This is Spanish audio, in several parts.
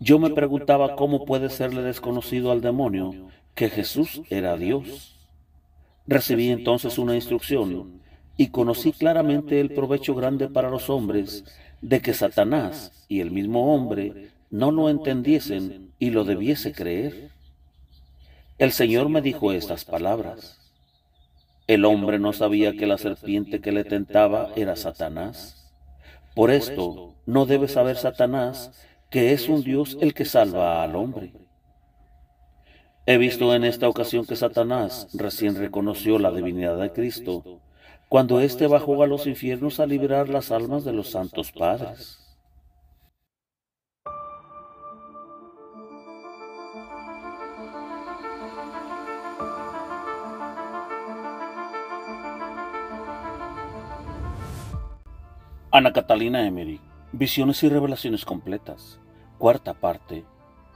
Yo me preguntaba cómo puede serle desconocido al demonio que Jesús era Dios. Recibí entonces una instrucción y conocí claramente el provecho grande para los hombres de que Satanás y el mismo hombre no lo entendiesen y lo debiese creer. El Señor me dijo estas palabras. El hombre no sabía que la serpiente que le tentaba era Satanás. Por esto no debe saber Satanás que es un Dios el que salva al hombre. He visto en esta ocasión que Satanás recién reconoció la divinidad de Cristo cuando éste bajó a los infiernos a liberar las almas de los santos padres. Ana Catalina Emery, Visiones y Revelaciones Completas, Cuarta parte.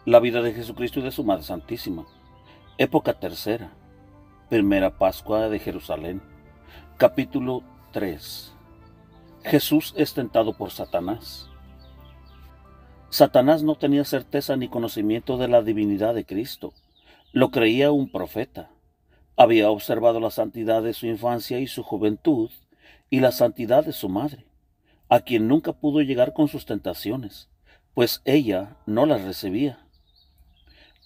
La vida de Jesucristo y de su Madre Santísima. Época tercera. Primera Pascua de Jerusalén. Capítulo 3. Jesús es tentado por Satanás. Satanás no tenía certeza ni conocimiento de la divinidad de Cristo. Lo creía un profeta. Había observado la santidad de su infancia y su juventud y la santidad de su madre, a quien nunca pudo llegar con sus tentaciones pues ella no las recibía.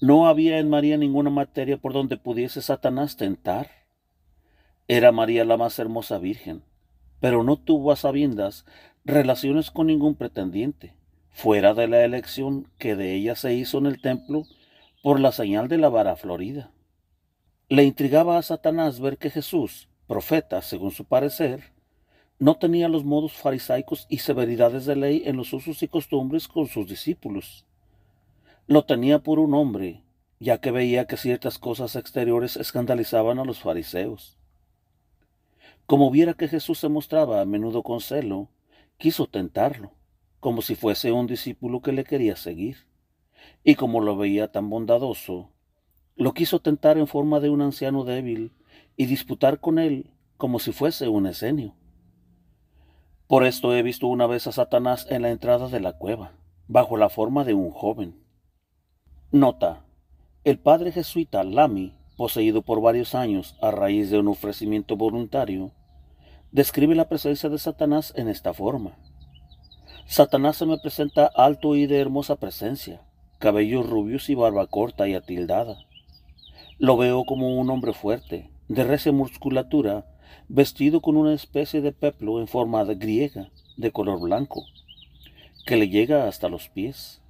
No había en María ninguna materia por donde pudiese Satanás tentar. Era María la más hermosa virgen, pero no tuvo a sabiendas relaciones con ningún pretendiente, fuera de la elección que de ella se hizo en el templo por la señal de la vara florida. Le intrigaba a Satanás ver que Jesús, profeta según su parecer, no tenía los modos farisaicos y severidades de ley en los usos y costumbres con sus discípulos. Lo tenía por un hombre, ya que veía que ciertas cosas exteriores escandalizaban a los fariseos. Como viera que Jesús se mostraba a menudo con celo, quiso tentarlo, como si fuese un discípulo que le quería seguir. Y como lo veía tan bondadoso, lo quiso tentar en forma de un anciano débil y disputar con él como si fuese un esenio. Por esto he visto una vez a Satanás en la entrada de la cueva, bajo la forma de un joven. Nota. El padre jesuita Lamy, poseído por varios años a raíz de un ofrecimiento voluntario, describe la presencia de Satanás en esta forma. Satanás se me presenta alto y de hermosa presencia, cabellos rubios y barba corta y atildada. Lo veo como un hombre fuerte, de recia musculatura vestido con una especie de peplo en forma griega de color blanco, que le llega hasta los pies.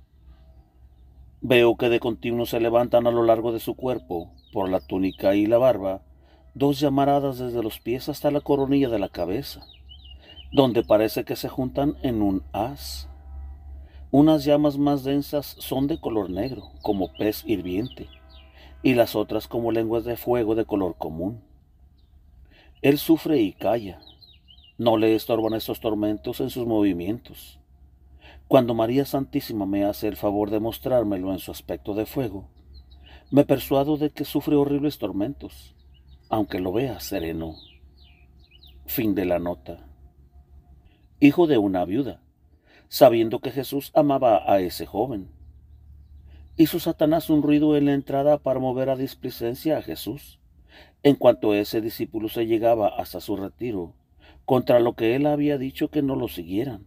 Veo que de continuo se levantan a lo largo de su cuerpo, por la túnica y la barba, dos llamaradas desde los pies hasta la coronilla de la cabeza, donde parece que se juntan en un haz. Unas llamas más densas son de color negro, como pez hirviente, y las otras como lenguas de fuego de color común. Él sufre y calla. No le estorban esos tormentos en sus movimientos. Cuando María Santísima me hace el favor de mostrármelo en su aspecto de fuego, me persuado de que sufre horribles tormentos, aunque lo vea sereno. Fin de la nota. Hijo de una viuda, sabiendo que Jesús amaba a ese joven. Hizo Satanás un ruido en la entrada para mover a displicencia a Jesús en cuanto ese discípulo se llegaba hasta su retiro, contra lo que él había dicho que no lo siguieran,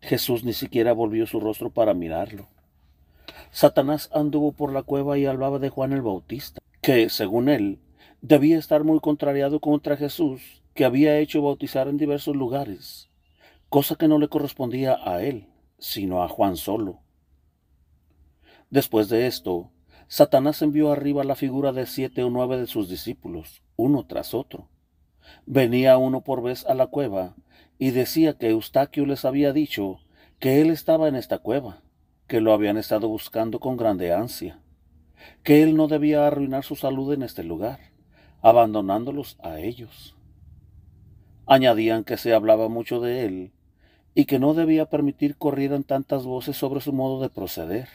Jesús ni siquiera volvió su rostro para mirarlo. Satanás anduvo por la cueva y hablaba de Juan el Bautista, que, según él, debía estar muy contrariado contra Jesús, que había hecho bautizar en diversos lugares, cosa que no le correspondía a él, sino a Juan solo. Después de esto, Satanás envió arriba la figura de siete o nueve de sus discípulos, uno tras otro. Venía uno por vez a la cueva y decía que Eustaquio les había dicho que él estaba en esta cueva, que lo habían estado buscando con grande ansia, que él no debía arruinar su salud en este lugar, abandonándolos a ellos. Añadían que se hablaba mucho de él y que no debía permitir corrieran tantas voces sobre su modo de proceder.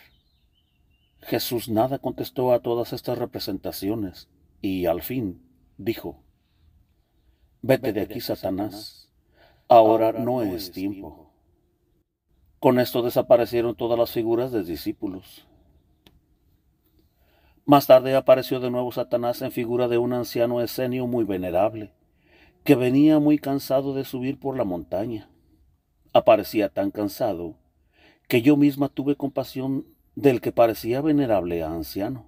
Jesús nada contestó a todas estas representaciones y al fin dijo, Vete de aquí, Satanás, ahora no es tiempo. Con esto desaparecieron todas las figuras de discípulos. Más tarde apareció de nuevo Satanás en figura de un anciano esenio muy venerable, que venía muy cansado de subir por la montaña. Aparecía tan cansado que yo misma tuve compasión del que parecía venerable a anciano.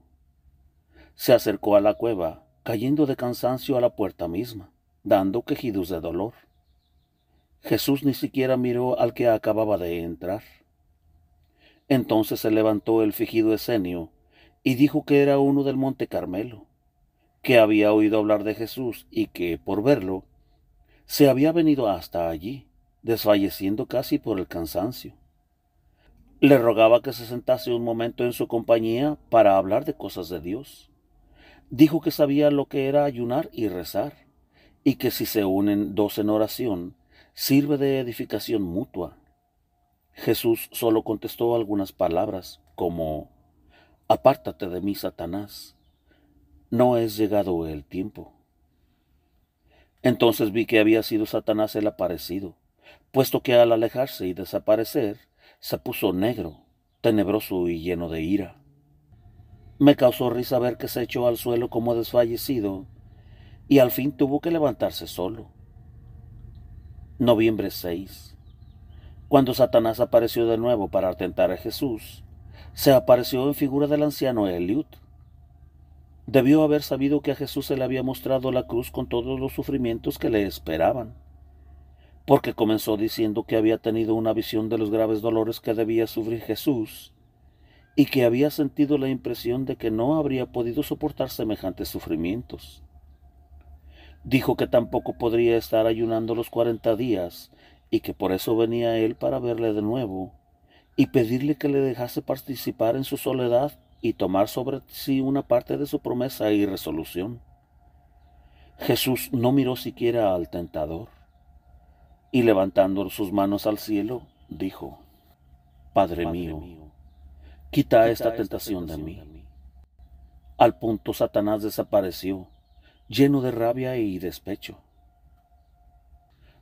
Se acercó a la cueva, cayendo de cansancio a la puerta misma, dando quejidos de dolor. Jesús ni siquiera miró al que acababa de entrar. Entonces se levantó el fingido Esenio y dijo que era uno del Monte Carmelo, que había oído hablar de Jesús y que, por verlo, se había venido hasta allí, desfalleciendo casi por el cansancio. Le rogaba que se sentase un momento en su compañía para hablar de cosas de Dios. Dijo que sabía lo que era ayunar y rezar, y que si se unen dos en oración, sirve de edificación mutua. Jesús solo contestó algunas palabras como, Apártate de mí, Satanás, no es llegado el tiempo. Entonces vi que había sido Satanás el aparecido, puesto que al alejarse y desaparecer, se puso negro, tenebroso y lleno de ira. Me causó risa ver que se echó al suelo como desfallecido y al fin tuvo que levantarse solo. Noviembre 6. Cuando Satanás apareció de nuevo para atentar a Jesús, se apareció en figura del anciano Eliud. Debió haber sabido que a Jesús se le había mostrado la cruz con todos los sufrimientos que le esperaban porque comenzó diciendo que había tenido una visión de los graves dolores que debía sufrir Jesús y que había sentido la impresión de que no habría podido soportar semejantes sufrimientos. Dijo que tampoco podría estar ayunando los cuarenta días y que por eso venía él para verle de nuevo y pedirle que le dejase participar en su soledad y tomar sobre sí una parte de su promesa y resolución. Jesús no miró siquiera al tentador. Y levantando sus manos al cielo, dijo, Padre, mío, quita, esta, tentación, de, mí. de mí. Al punto Satanás desapareció, lleno de rabia y despecho.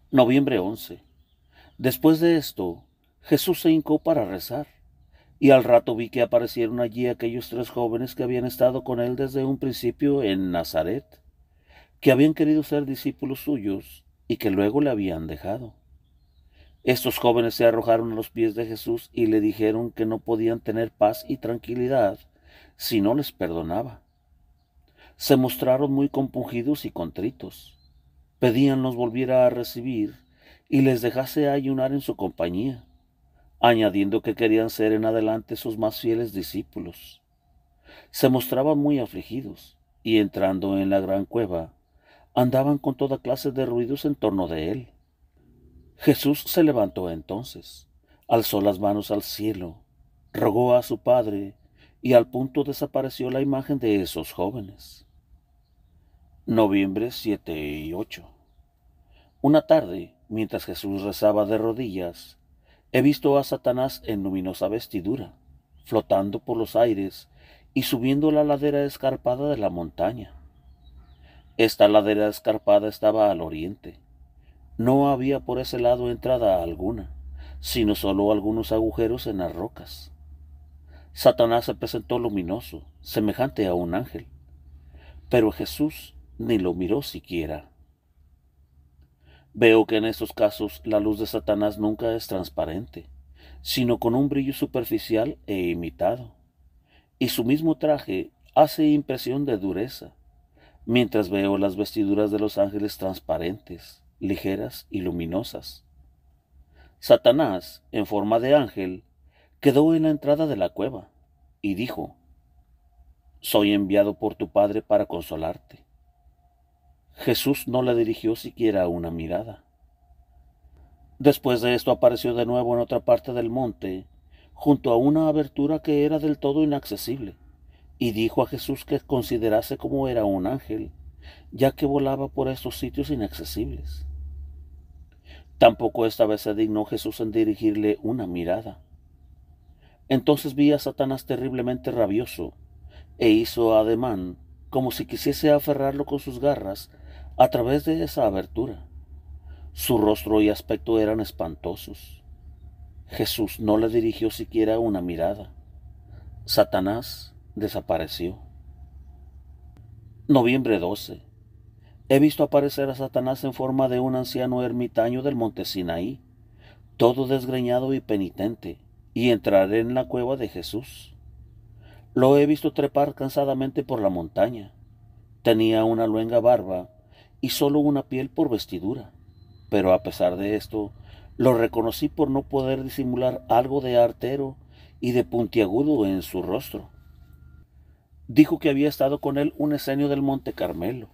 Noviembre 11. Después de esto, Jesús se hincó para rezar, y al rato vi que aparecieron allí aquellos tres jóvenes que habían estado con él desde un principio en Nazaret, que habían querido ser discípulos suyos y que luego le habían dejado. Estos jóvenes se arrojaron a los pies de Jesús y le dijeron que no podían tener paz y tranquilidad si no les perdonaba. Se mostraron muy compungidos y contritos. Pedían los volviera a recibir y les dejase ayunar en su compañía, añadiendo que querían ser en adelante sus más fieles discípulos. Se mostraban muy afligidos y entrando en la gran cueva, andaban con toda clase de ruidos en torno de él. Jesús se levantó entonces, alzó las manos al cielo, rogó a su Padre, y al punto desapareció la imagen de esos jóvenes. Noviembre 7 y 8. Una tarde, mientras Jesús rezaba de rodillas, he visto a Satanás en luminosa vestidura, flotando por los aires y subiendo la ladera escarpada de la montaña. Esta ladera escarpada estaba al oriente. No había por ese lado entrada alguna, sino solo algunos agujeros en las rocas. Satanás se presentó luminoso, semejante a un ángel, pero Jesús ni lo miró siquiera. Veo que en estos casos la luz de Satanás nunca es transparente, sino con un brillo superficial e imitado, y su mismo traje hace impresión de dureza, mientras veo las vestiduras de los ángeles transparentes, ligeras y luminosas. Satanás, en forma de ángel, quedó en la entrada de la cueva y dijo, Soy enviado por tu Padre para consolarte. Jesús no le dirigió siquiera una mirada. Después de esto apareció de nuevo en otra parte del monte, junto a una abertura que era del todo inaccesible y dijo a Jesús que considerase como era un ángel, ya que volaba por estos sitios inaccesibles. Tampoco esta vez se dignó Jesús en dirigirle una mirada. Entonces vi a Satanás terriblemente rabioso, e hizo ademán como si quisiese aferrarlo con sus garras a través de esa abertura. Su rostro y aspecto eran espantosos. Jesús no le dirigió siquiera una mirada. Satanás desapareció. Noviembre 12. He visto aparecer a Satanás en forma de un anciano ermitaño del monte Sinaí, todo desgreñado y penitente, y entrar en la cueva de Jesús. Lo he visto trepar cansadamente por la montaña. Tenía una luenga barba y solo una piel por vestidura, pero a pesar de esto, lo reconocí por no poder disimular algo de artero y de puntiagudo en su rostro dijo que había estado con él un esenio del Monte Carmelo,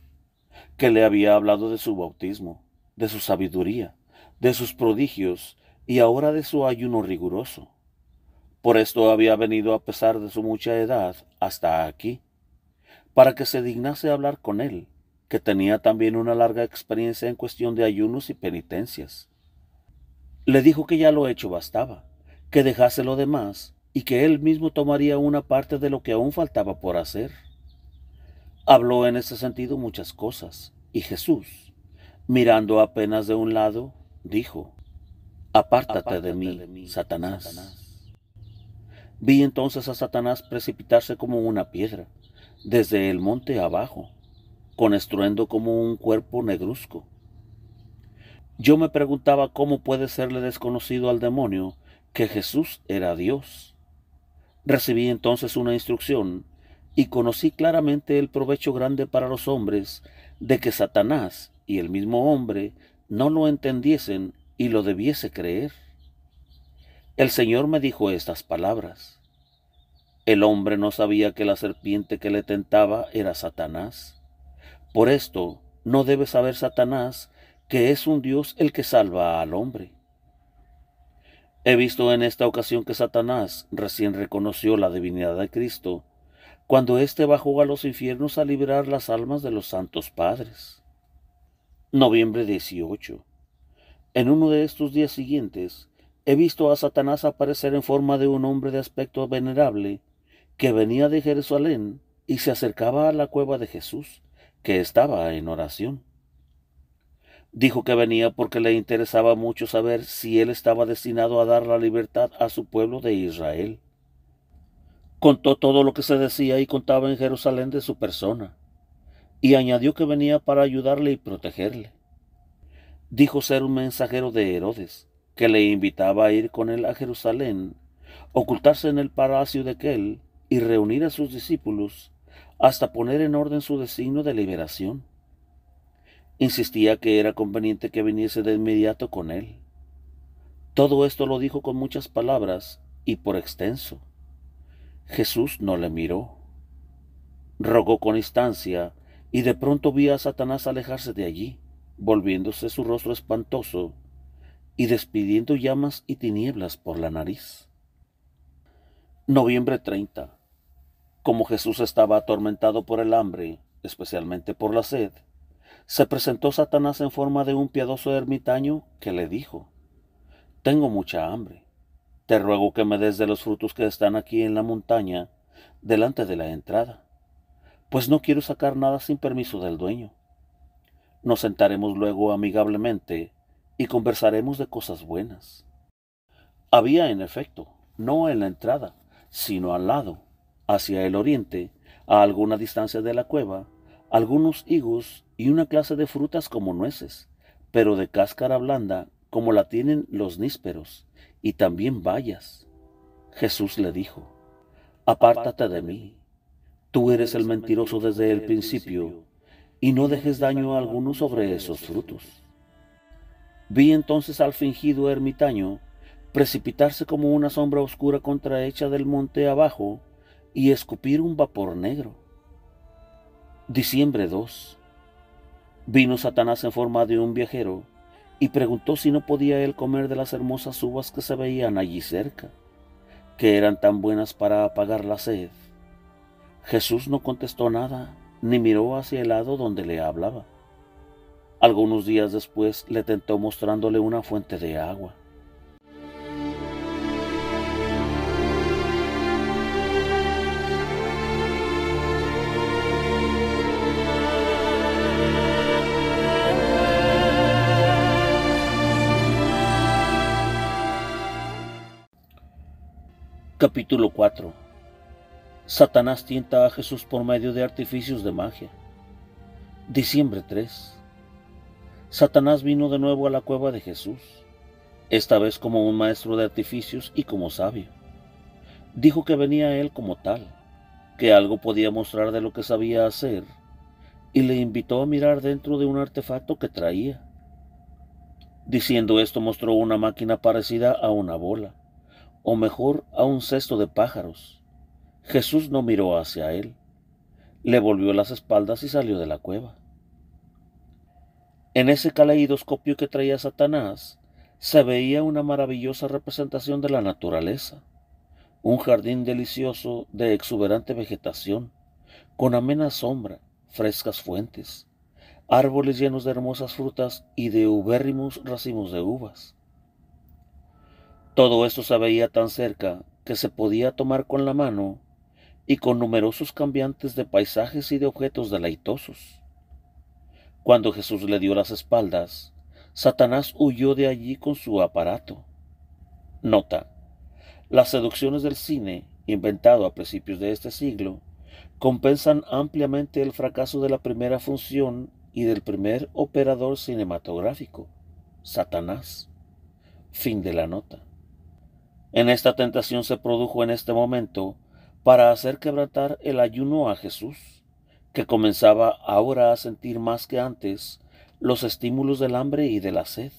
que le había hablado de su bautismo, de su sabiduría, de sus prodigios y ahora de su ayuno riguroso. Por esto había venido a pesar de su mucha edad hasta aquí, para que se dignase hablar con él, que tenía también una larga experiencia en cuestión de ayunos y penitencias. Le dijo que ya lo hecho bastaba, que dejase lo demás y que él mismo tomaría una parte de lo que aún faltaba por hacer. Habló en ese sentido muchas cosas, y Jesús, mirando apenas de un lado, dijo, Apártate, de, mí, Satanás. Satanás. Vi entonces a Satanás precipitarse como una piedra, desde el monte abajo, con estruendo como un cuerpo negruzco. Yo me preguntaba cómo puede serle desconocido al demonio que Jesús era Dios Recibí entonces una instrucción y conocí claramente el provecho grande para los hombres de que Satanás y el mismo hombre no lo entendiesen y lo debiese creer. El Señor me dijo estas palabras. El hombre no sabía que la serpiente que le tentaba era Satanás. Por esto no debe saber Satanás que es un Dios el que salva al hombre. He visto en esta ocasión que Satanás recién reconoció la divinidad de Cristo cuando éste bajó a los infiernos a liberar las almas de los santos padres. Noviembre 18. En uno de estos días siguientes, he visto a Satanás aparecer en forma de un hombre de aspecto venerable que venía de Jerusalén y se acercaba a la cueva de Jesús, que estaba en oración. Dijo que venía porque le interesaba mucho saber si él estaba destinado a dar la libertad a su pueblo de Israel. Contó todo lo que se decía y contaba en Jerusalén de su persona, y añadió que venía para ayudarle y protegerle. Dijo ser un mensajero de Herodes, que le invitaba a ir con él a Jerusalén, ocultarse en el palacio de aquel y reunir a sus discípulos hasta poner en orden su designio de liberación. Insistía que era conveniente que viniese de inmediato con él. Todo esto lo dijo con muchas palabras y por extenso. Jesús no le miró. Rogó con instancia y de pronto vi a Satanás alejarse de allí, volviéndose su rostro espantoso y despidiendo llamas y tinieblas por la nariz. Noviembre 30. Como Jesús estaba atormentado por el hambre, especialmente por la sed, se presentó Satanás en forma de un piadoso ermitaño que le dijo, Tengo mucha hambre, te ruego que me des de los frutos que están aquí en la montaña, delante de la entrada, pues no quiero sacar nada sin permiso del dueño. Nos sentaremos luego amigablemente y conversaremos de cosas buenas. Había, en efecto, no en la entrada, sino al lado, hacia el oriente, a alguna distancia de la cueva, algunos higos y una clase de frutas como nueces, pero de cáscara blanda como la tienen los nísperos, y también bayas. Jesús le dijo, Apártate de mí, tú eres el mentiroso desde el principio, y no dejes daño a alguno sobre esos frutos. Vi entonces al fingido ermitaño precipitarse como una sombra oscura contrahecha del monte abajo y escupir un vapor negro Diciembre 2. Vino Satanás en forma de un viajero y preguntó si no podía él comer de las hermosas uvas que se veían allí cerca, que eran tan buenas para apagar la sed. Jesús no contestó nada, ni miró hacia el lado donde le hablaba. Algunos días después le tentó mostrándole una fuente de agua. Capítulo 4 Satanás tienta a Jesús por medio de artificios de magia. Diciembre 3 Satanás vino de nuevo a la cueva de Jesús, esta vez como un maestro de artificios y como sabio. Dijo que venía él como tal, que algo podía mostrar de lo que sabía hacer, y le invitó a mirar dentro de un artefacto que traía. Diciendo esto mostró una máquina parecida a una bola, o mejor a un cesto de pájaros. Jesús no miró hacia él, le volvió las espaldas y salió de la cueva. En ese caleidoscopio que traía Satanás se veía una maravillosa representación de la naturaleza, un jardín delicioso de exuberante vegetación, con amena sombra, frescas fuentes, árboles llenos de hermosas frutas y de ubérrimos racimos de uvas todo esto se veía tan cerca que se podía tomar con la mano y con numerosos cambiantes de paisajes y de objetos deleitosos. Cuando Jesús le dio las espaldas, Satanás huyó de allí con su aparato. Nota. Las seducciones del cine, inventado a principios de este siglo, compensan ampliamente el fracaso de la primera función y del primer operador cinematográfico, Satanás. Fin de la nota. En esta tentación se produjo en este momento para hacer quebrantar el ayuno a Jesús, que comenzaba ahora a sentir más que antes los estímulos del hambre y de la sed.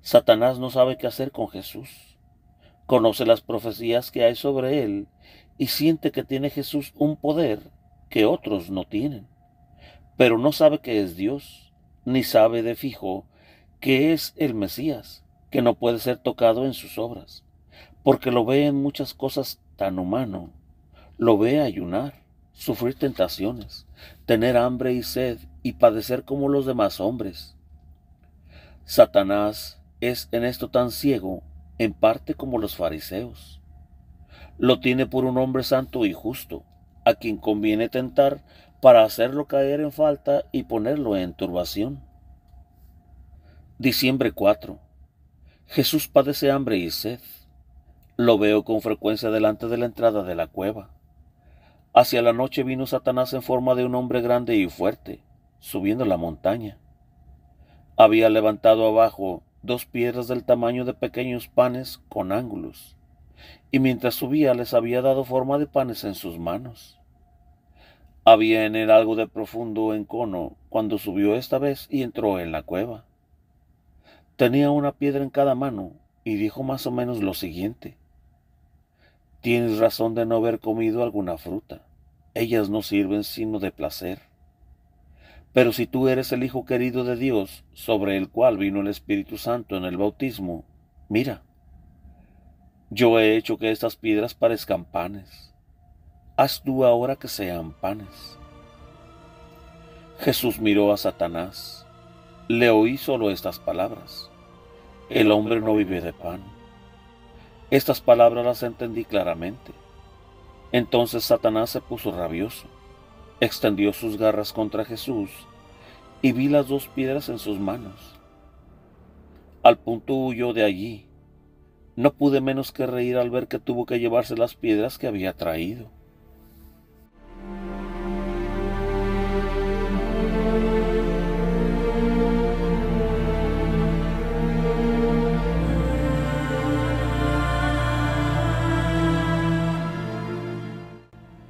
Satanás no sabe qué hacer con Jesús. Conoce las profecías que hay sobre él y siente que tiene Jesús un poder que otros no tienen. Pero no sabe que es Dios, ni sabe de fijo que es el Mesías que no puede ser tocado en sus obras, porque lo ve en muchas cosas tan humano. Lo ve ayunar, sufrir tentaciones, tener hambre y sed y padecer como los demás hombres. Satanás es en esto tan ciego, en parte como los fariseos. Lo tiene por un hombre santo y justo, a quien conviene tentar para hacerlo caer en falta y ponerlo en turbación. Diciembre 4. Jesús padece hambre y sed. Lo veo con frecuencia delante de la entrada de la cueva. Hacia la noche vino Satanás en forma de un hombre grande y fuerte, subiendo la montaña. Había levantado abajo dos piedras del tamaño de pequeños panes con ángulos, y mientras subía les había dado forma de panes en sus manos. Había en él algo de profundo encono cuando subió esta vez y entró en la cueva. Tenía una piedra en cada mano y dijo más o menos lo siguiente. Tienes razón de no haber comido alguna fruta. Ellas no sirven sino de placer. Pero si tú eres el Hijo querido de Dios, sobre el cual vino el Espíritu Santo en el bautismo, mira, yo he hecho que estas piedras parezcan panes. Haz tú ahora que sean panes. Jesús miró a Satanás le oí solo estas palabras. El hombre no vive de pan. Estas palabras las entendí claramente. Entonces Satanás se puso rabioso, extendió sus garras contra Jesús y vi las dos piedras en sus manos. Al punto huyó de allí. No pude menos que reír al ver que tuvo que llevarse las piedras que había traído.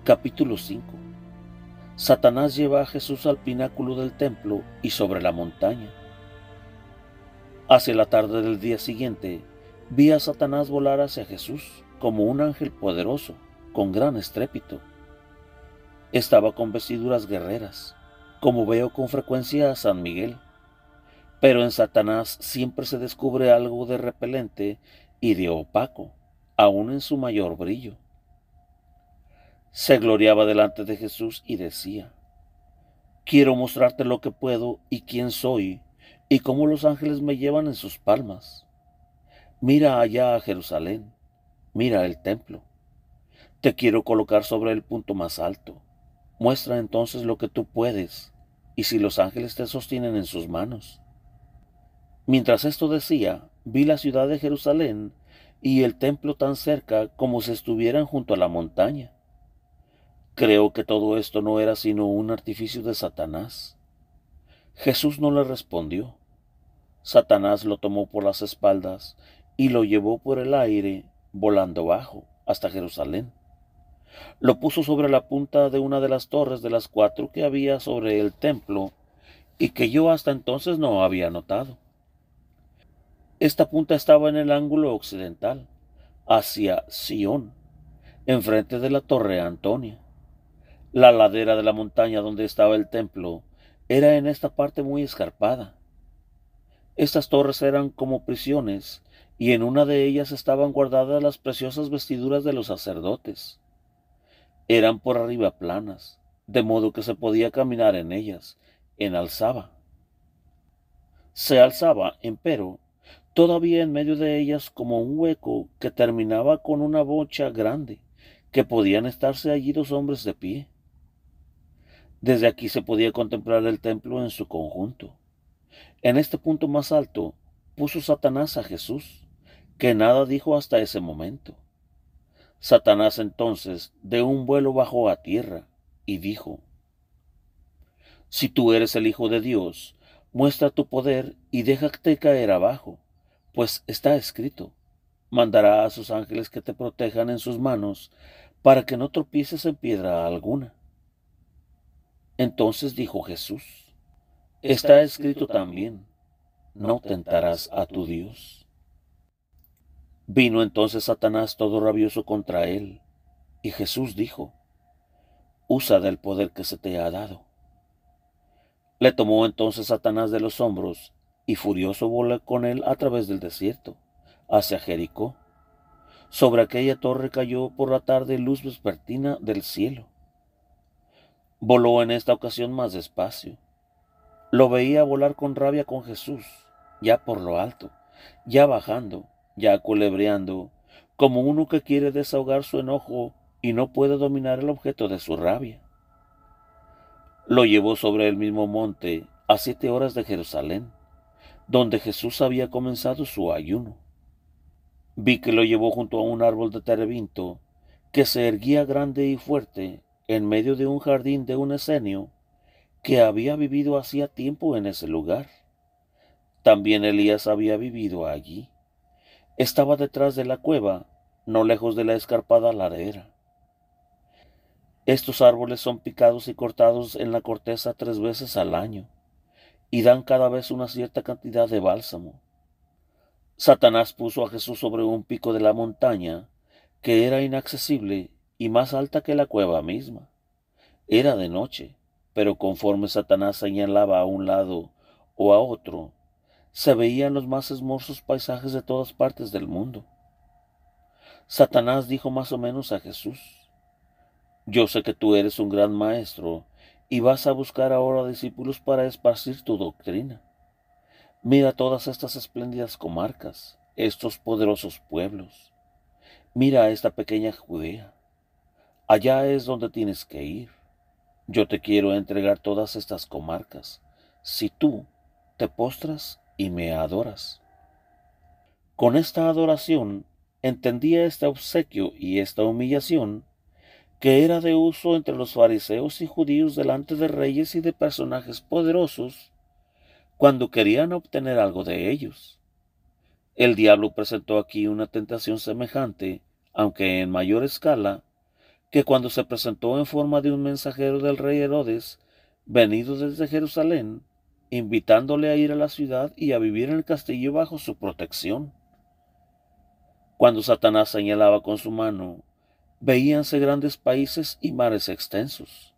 Capítulo 5 Satanás lleva a Jesús al pináculo del templo y sobre la montaña. Hacia la tarde del día siguiente, vi a Satanás volar hacia Jesús como un ángel poderoso, con gran estrépito. Estaba con vestiduras guerreras, como veo con frecuencia a San Miguel. Pero en Satanás siempre se descubre algo de repelente y de opaco, aun en su mayor brillo se gloriaba delante de Jesús y decía, quiero mostrarte lo que puedo y quién soy y cómo los ángeles me llevan en sus palmas. Mira allá a Jerusalén, mira el templo. Te quiero colocar sobre el punto más alto. Muestra entonces lo que tú puedes y si los ángeles te sostienen en sus manos. Mientras esto decía, vi la ciudad de Jerusalén y el templo tan cerca como si estuvieran junto a la montaña. Creo que todo esto no era sino un artificio de Satanás. Jesús no le respondió. Satanás lo tomó por las espaldas y lo llevó por el aire, volando bajo, hasta Jerusalén. Lo puso sobre la punta de una de las torres de las cuatro que había sobre el templo y que yo hasta entonces no había notado. Esta punta estaba en el ángulo occidental, hacia Sión, enfrente de la torre Antonia. La ladera de la montaña donde estaba el templo era en esta parte muy escarpada. Estas torres eran como prisiones, y en una de ellas estaban guardadas las preciosas vestiduras de los sacerdotes. Eran por arriba planas, de modo que se podía caminar en ellas, en alzaba. Se alzaba, empero, todavía en medio de ellas como un hueco que terminaba con una bocha grande, que podían estarse allí dos hombres de pie. Desde aquí se podía contemplar el templo en su conjunto. En este punto más alto puso Satanás a Jesús, que nada dijo hasta ese momento. Satanás entonces de un vuelo bajó a tierra y dijo, Si tú eres el Hijo de Dios, muestra tu poder y déjate caer abajo, pues está escrito, mandará a sus ángeles que te protejan en sus manos, para que no tropieces en piedra alguna. Entonces dijo Jesús, está escrito también, no tentarás a tu Dios. Vino entonces Satanás todo rabioso contra él, y Jesús dijo, usa del poder que se te ha dado. Le tomó entonces Satanás de los hombros, y furioso voló con él a través del desierto, hacia Jericó. Sobre aquella torre cayó por la tarde luz vespertina del cielo Voló en esta ocasión más despacio. Lo veía volar con rabia con Jesús, ya por lo alto, ya bajando, ya culebreando, como uno que quiere desahogar su enojo y no puede dominar el objeto de su rabia. Lo llevó sobre el mismo monte a siete horas de Jerusalén, donde Jesús había comenzado su ayuno. Vi que lo llevó junto a un árbol de terebinto que se erguía grande y fuerte en medio de un jardín de un esenio que había vivido hacía tiempo en ese lugar. También Elías había vivido allí. Estaba detrás de la cueva, no lejos de la escarpada ladera. Estos árboles son picados y cortados en la corteza tres veces al año y dan cada vez una cierta cantidad de bálsamo. Satanás puso a Jesús sobre un pico de la montaña que era inaccesible y más alta que la cueva misma. Era de noche, pero conforme Satanás señalaba a un lado o a otro, se veían los más hermosos paisajes de todas partes del mundo. Satanás dijo más o menos a Jesús, yo sé que tú eres un gran maestro y vas a buscar ahora discípulos para esparcir tu doctrina. Mira todas estas espléndidas comarcas, estos poderosos pueblos. Mira a esta pequeña Judea. Allá es donde tienes que ir. Yo te quiero entregar todas estas comarcas, si tú te postras y me adoras. Con esta adoración entendía este obsequio y esta humillación que era de uso entre los fariseos y judíos delante de reyes y de personajes poderosos cuando querían obtener algo de ellos. El diablo presentó aquí una tentación semejante, aunque en mayor escala, que cuando se presentó en forma de un mensajero del rey Herodes, venido desde Jerusalén, invitándole a ir a la ciudad y a vivir en el castillo bajo su protección. Cuando Satanás señalaba con su mano, veíanse grandes países y mares extensos,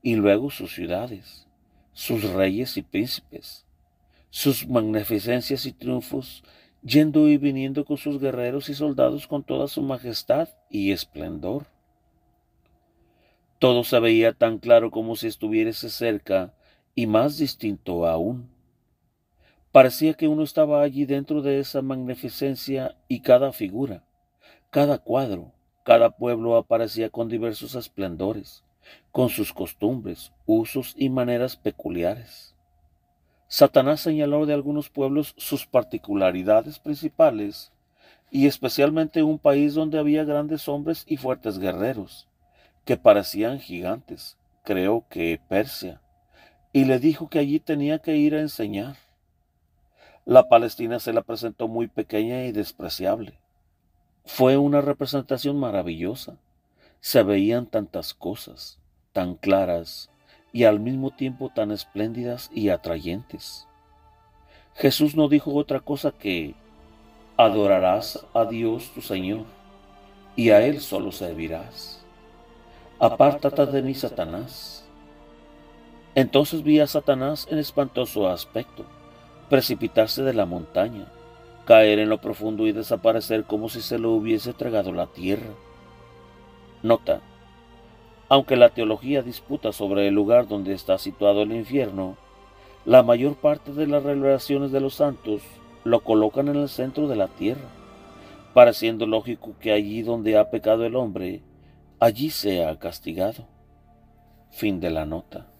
y luego sus ciudades, sus reyes y príncipes, sus magnificencias y triunfos, yendo y viniendo con sus guerreros y soldados con toda su majestad y esplendor. Todo se veía tan claro como si estuviese cerca y más distinto aún. Parecía que uno estaba allí dentro de esa magnificencia y cada figura, cada cuadro, cada pueblo aparecía con diversos esplendores, con sus costumbres, usos y maneras peculiares. Satanás señaló de algunos pueblos sus particularidades principales y especialmente un país donde había grandes hombres y fuertes guerreros, que parecían gigantes, creo que Persia, y le dijo que allí tenía que ir a enseñar. La Palestina se la presentó muy pequeña y despreciable. Fue una representación maravillosa. Se veían tantas cosas, tan claras y al mismo tiempo tan espléndidas y atrayentes. Jesús no dijo otra cosa que, adorarás a Dios tu Señor, y a Él solo servirás apártate de mí, Satanás. Entonces vi a Satanás en espantoso aspecto, precipitarse de la montaña, caer en lo profundo y desaparecer como si se lo hubiese tragado la tierra. Nota. Aunque la teología disputa sobre el lugar donde está situado el infierno, la mayor parte de las revelaciones de los santos lo colocan en el centro de la tierra, pareciendo lógico que allí donde ha pecado el hombre, allí sea castigado. Fin de la nota.